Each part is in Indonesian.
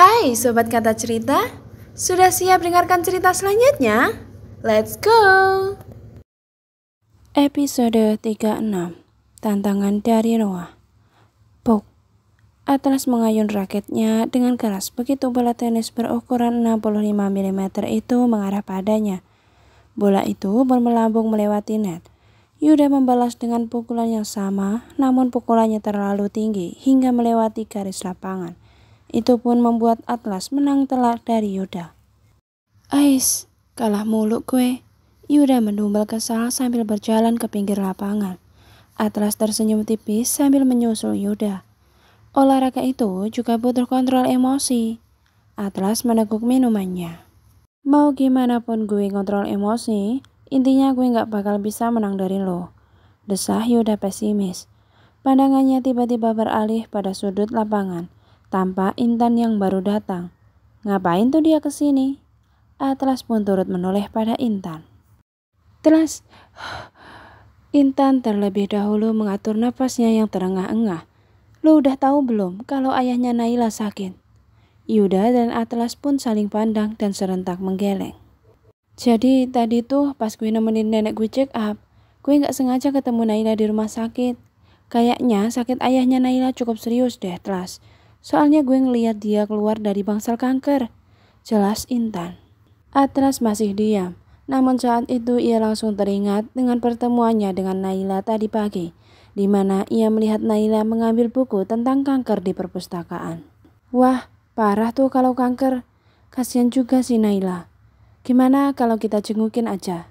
Hai Sobat Kata Cerita, sudah siap dengarkan cerita selanjutnya? Let's go! Episode 36 Tantangan dari Noah Puk Atlas mengayun raketnya dengan keras begitu bola tenis berukuran 65 mm itu mengarah padanya. Bola itu bermelambung melewati net. Yuda membalas dengan pukulan yang sama, namun pukulannya terlalu tinggi hingga melewati garis lapangan. Itu pun membuat Atlas menang telak dari Yuda. Ais, kalah muluk gue. Yuda mendumbal kesal sambil berjalan ke pinggir lapangan. Atlas tersenyum tipis sambil menyusul Yuda. Olahraga itu juga butuh kontrol emosi. Atlas meneguk minumannya. Mau gimana pun gue kontrol emosi, intinya gue nggak bakal bisa menang dari lo. Desah Yuda pesimis. Pandangannya tiba-tiba beralih pada sudut lapangan tanpa Intan yang baru datang. Ngapain tuh dia kesini Atlas pun turut menoleh pada Intan. Atlas, Intan terlebih dahulu mengatur nafasnya yang terengah-engah. Lu udah tahu belum kalau ayahnya Naila sakit? Yuda dan Atlas pun saling pandang dan serentak menggeleng. Jadi tadi tuh pas gue nemenin nenek gue check up, gue gak sengaja ketemu Naila di rumah sakit. Kayaknya sakit ayahnya Naila cukup serius deh, Atlas. Soalnya gue ngeliat dia keluar dari bangsal kanker. Jelas Intan. Atlas masih diam. Namun saat itu ia langsung teringat dengan pertemuannya dengan Naila tadi pagi, di mana ia melihat Naila mengambil buku tentang kanker di perpustakaan. Wah, parah tuh kalau kanker. Kasian juga si Naila. Gimana kalau kita jengukin aja?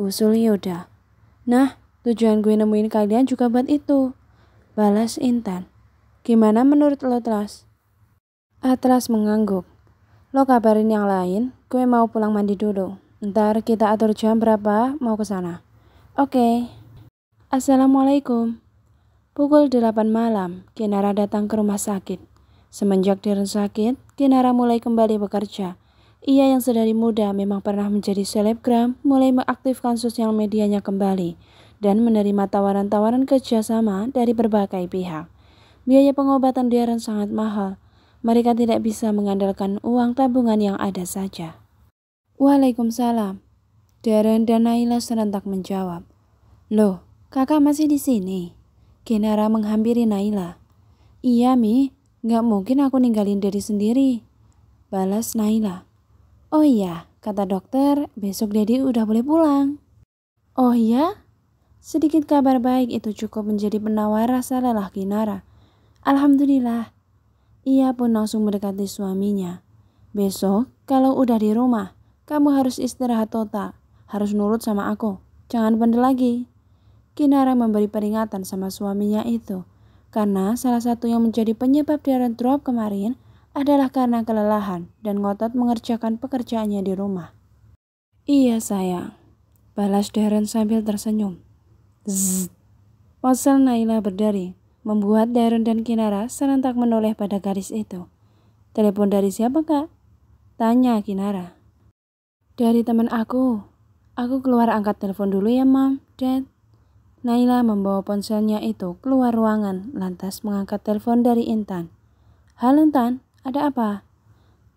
Usul Yoda. Nah, tujuan gue nemuin kalian juga buat itu. Balas Intan. Gimana menurut lo, Atlas? Atlas ah, mengangguk. Lo kabarin yang lain, gue mau pulang mandi dulu. Ntar kita atur jam berapa mau ke sana. Oke. Okay. Assalamualaikum. Pukul 8 malam, Kinara datang ke rumah sakit. Semenjak di rumah sakit, Kinara mulai kembali bekerja. Ia yang sedari muda memang pernah menjadi selebgram, mulai mengaktifkan sosial medianya kembali, dan menerima tawaran-tawaran kerjasama dari berbagai pihak. Biaya pengobatan Darren sangat mahal. Mereka tidak bisa mengandalkan uang tabungan yang ada saja. Waalaikumsalam. Darren dan Naila serentak menjawab. Loh, kakak masih di sini? Kinara menghampiri Naila. Iya, Mi. Gak mungkin aku ninggalin diri sendiri. Balas Naila. Oh iya, kata dokter, besok Dedi udah boleh pulang. Oh iya? Sedikit kabar baik itu cukup menjadi penawar rasa lelah Kinara Alhamdulillah, ia pun langsung mendekati suaminya. Besok, kalau udah di rumah, kamu harus istirahat total. Harus nurut sama aku. Jangan bandel lagi. Kinara memberi peringatan sama suaminya itu. Karena salah satu yang menjadi penyebab darah drop kemarin adalah karena kelelahan dan ngotot mengerjakan pekerjaannya di rumah. Iya sayang, balas Darren sambil tersenyum. Zzz. Ponsel Naila berdering membuat Darun dan Kinara serentak menoleh pada garis itu. Telepon dari siapa kak? Tanya Kinara. Dari teman aku. Aku keluar angkat telepon dulu ya mam, dad. Naila membawa ponselnya itu keluar ruangan lantas mengangkat telepon dari Intan. Halo Intan, ada apa?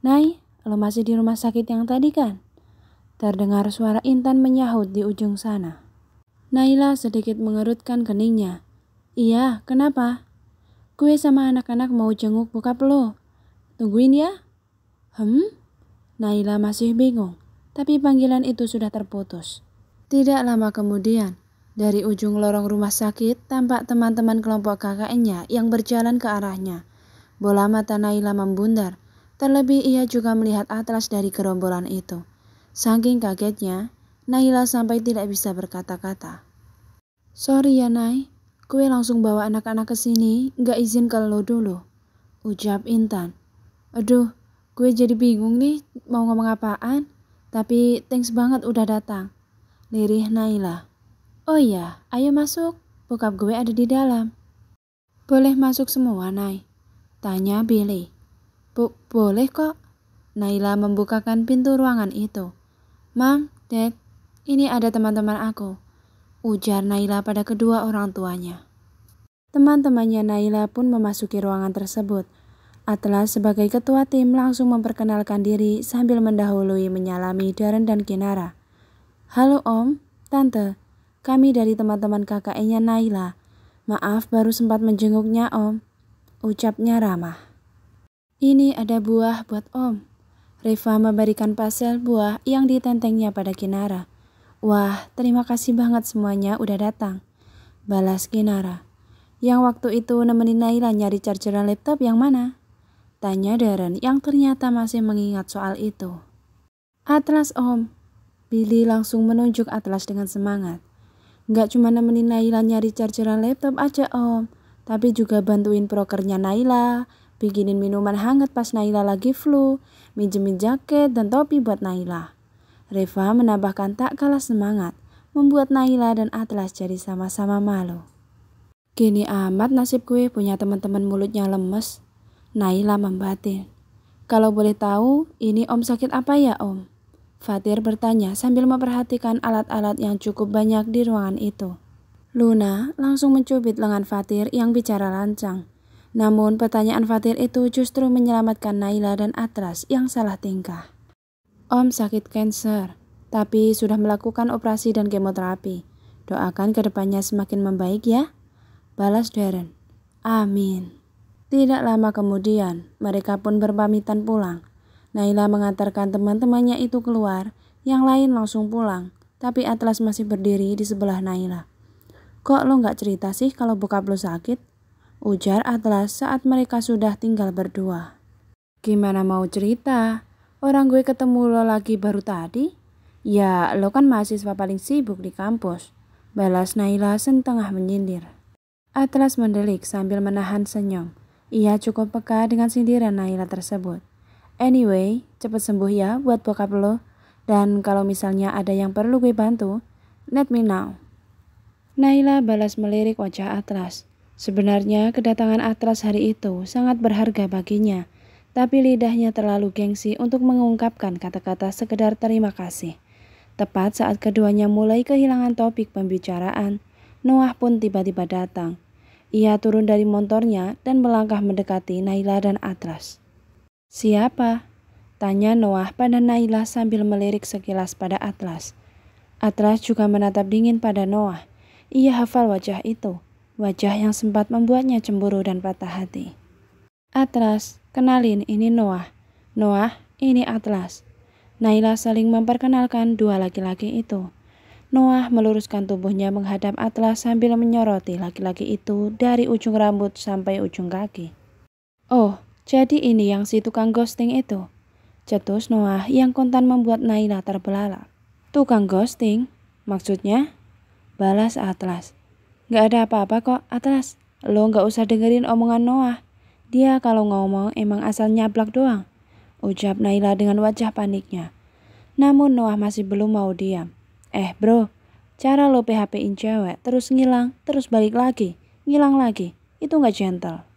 Nai, lo masih di rumah sakit yang tadi kan? Terdengar suara Intan menyahut di ujung sana. Naila sedikit mengerutkan keningnya Iya, kenapa? Gue sama anak-anak mau jenguk bokap lo. Tungguin ya. Hmm? Naila masih bingung, tapi panggilan itu sudah terputus. Tidak lama kemudian, dari ujung lorong rumah sakit tampak teman-teman kelompok kakaknya yang berjalan ke arahnya. Bola mata Naila membundar, terlebih ia juga melihat atlas dari gerombolan itu. Saking kagetnya, Naila sampai tidak bisa berkata-kata. Sorry ya, Nay. Gue langsung bawa anak-anak ke sini, gak izin ke lo dulu. Ucap Intan. Aduh, gue jadi bingung nih mau ngomong apaan. Tapi thanks banget udah datang. Lirih Naila. Oh iya, ayo masuk. Bokap gue ada di dalam. Boleh masuk semua, Nay. Tanya Billy. Bo boleh kok. Naila membukakan pintu ruangan itu. Mam, Dad, ini ada teman-teman aku ujar Naila pada kedua orang tuanya. Teman-temannya Naila pun memasuki ruangan tersebut. Atlas sebagai ketua tim langsung memperkenalkan diri sambil mendahului menyalami Darren dan Kinara. Halo Om, Tante, kami dari teman-teman kakaknya Naila. Maaf baru sempat menjenguknya Om, ucapnya ramah. Ini ada buah buat Om. Reva memberikan pasel buah yang ditentengnya pada Kinara. Wah, terima kasih banget semuanya udah datang. Balas Kinara. Yang waktu itu nemenin Naila nyari chargeran laptop yang mana? Tanya Darren yang ternyata masih mengingat soal itu. Atlas om. Billy langsung menunjuk Atlas dengan semangat. Gak cuma nemenin Naila nyari chargeran laptop aja om, tapi juga bantuin prokernya Naila, bikinin minuman hangat pas Naila lagi flu, minjemin jaket dan topi buat Naila. Reva menambahkan tak kalah semangat, membuat Naila dan Atlas jadi sama-sama malu. Gini amat nasib gue punya teman-teman mulutnya lemes. Naila membatin. Kalau boleh tahu, ini om sakit apa ya om? Fatir bertanya sambil memperhatikan alat-alat yang cukup banyak di ruangan itu. Luna langsung mencubit lengan Fatir yang bicara lancang. Namun pertanyaan Fatir itu justru menyelamatkan Naila dan Atlas yang salah tingkah. Om sakit kanker, tapi sudah melakukan operasi dan kemoterapi. Doakan kedepannya semakin membaik ya. Balas Darren. Amin. Tidak lama kemudian, mereka pun berpamitan pulang. Naila mengantarkan teman-temannya itu keluar, yang lain langsung pulang. Tapi Atlas masih berdiri di sebelah Naila. Kok lo gak cerita sih kalau bokap lo sakit? Ujar Atlas saat mereka sudah tinggal berdua. Gimana mau cerita? Orang gue ketemu lo lagi baru tadi. Ya, lo kan mahasiswa paling sibuk di kampus. Balas Naila sentengah menyindir. Atlas mendelik sambil menahan senyum. Ia cukup peka dengan sindiran Naila tersebut. Anyway, cepet sembuh ya buat bokap lo. Dan kalau misalnya ada yang perlu gue bantu, let me know. Naila balas melirik wajah Atlas. Sebenarnya kedatangan Atlas hari itu sangat berharga baginya tapi lidahnya terlalu gengsi untuk mengungkapkan kata-kata sekedar terima kasih. Tepat saat keduanya mulai kehilangan topik pembicaraan, Noah pun tiba-tiba datang. Ia turun dari motornya dan melangkah mendekati Naila dan Atlas. Siapa? Tanya Noah pada Naila sambil melirik sekilas pada Atlas. Atlas juga menatap dingin pada Noah. Ia hafal wajah itu, wajah yang sempat membuatnya cemburu dan patah hati. Atlas, Kenalin, ini Noah. Noah, ini Atlas. Naila saling memperkenalkan dua laki-laki itu. Noah meluruskan tubuhnya menghadap Atlas sambil menyoroti laki-laki itu dari ujung rambut sampai ujung kaki. Oh, jadi ini yang si tukang ghosting itu. Cetus Noah yang kontan membuat Naila terbelalak. Tukang ghosting? Maksudnya? Balas Atlas. Gak ada apa-apa kok, Atlas. Lo gak usah dengerin omongan Noah. Dia kalau ngomong emang asal nyablak doang, ucap Naila dengan wajah paniknya. Namun Noah masih belum mau diam. Eh bro, cara lo PHP-in cewek terus ngilang, terus balik lagi, ngilang lagi, itu gak gentle.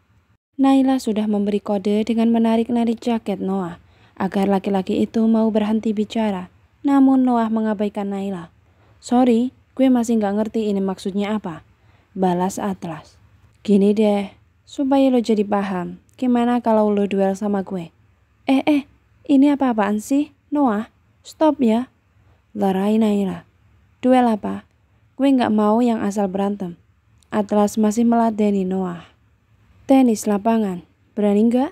Naila sudah memberi kode dengan menarik-narik jaket Noah agar laki-laki itu mau berhenti bicara. Namun Noah mengabaikan Naila. Sorry, gue masih gak ngerti ini maksudnya apa. Balas Atlas. Gini deh, Supaya lo jadi paham, gimana kalau lo duel sama gue? Eh eh, ini apa-apaan sih? Noah, stop ya. Larai Naira. Duel apa? Gue gak mau yang asal berantem. Atlas masih meladeni Noah. Tenis lapangan. Berani nggak?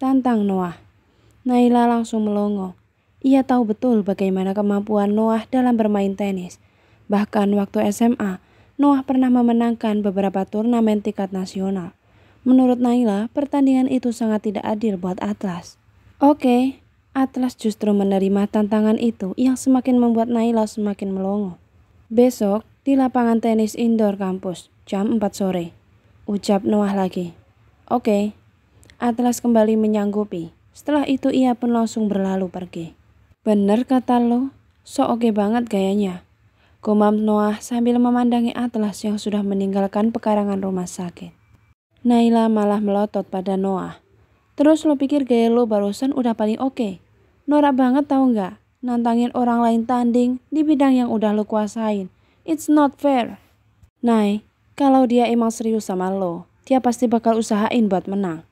Tantang Noah. Naila langsung melongo. Ia tahu betul bagaimana kemampuan Noah dalam bermain tenis. Bahkan waktu SMA, Noah pernah memenangkan beberapa turnamen tingkat nasional. Menurut Naila, pertandingan itu sangat tidak adil buat Atlas. Oke, Atlas justru menerima tantangan itu yang semakin membuat Naila semakin melongo. Besok, di lapangan tenis indoor kampus, jam 4 sore. Ucap Noah lagi. Oke. Atlas kembali menyanggupi. Setelah itu ia pun langsung berlalu pergi. Bener kata lo, so oke okay banget gayanya. Gumam Noah sambil memandangi Atlas yang sudah meninggalkan pekarangan rumah sakit. Naila malah melotot pada Noah. Terus lo pikir gaya lo barusan udah paling oke? Okay? Norak banget tau nggak? Nantangin orang lain tanding di bidang yang udah lo kuasain. It's not fair. Nai, kalau dia emang serius sama lo, dia pasti bakal usahain buat menang.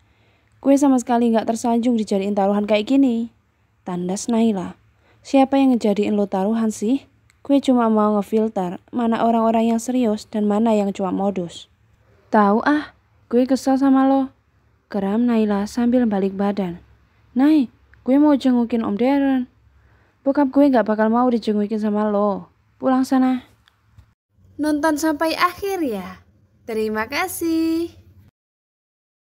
Gue sama sekali nggak tersanjung dijadiin taruhan kayak gini. Tandas Naila. Siapa yang ngejadiin lo taruhan sih? Gue cuma mau ngefilter mana orang-orang yang serius dan mana yang cuma modus. Tahu ah, Gue kesel sama lo. Geram Naila sambil balik badan. Nai, gue mau jengukin Om Darren. Bokap gue gak bakal mau dijengukin sama lo. Pulang sana. Nonton sampai akhir ya. Terima kasih.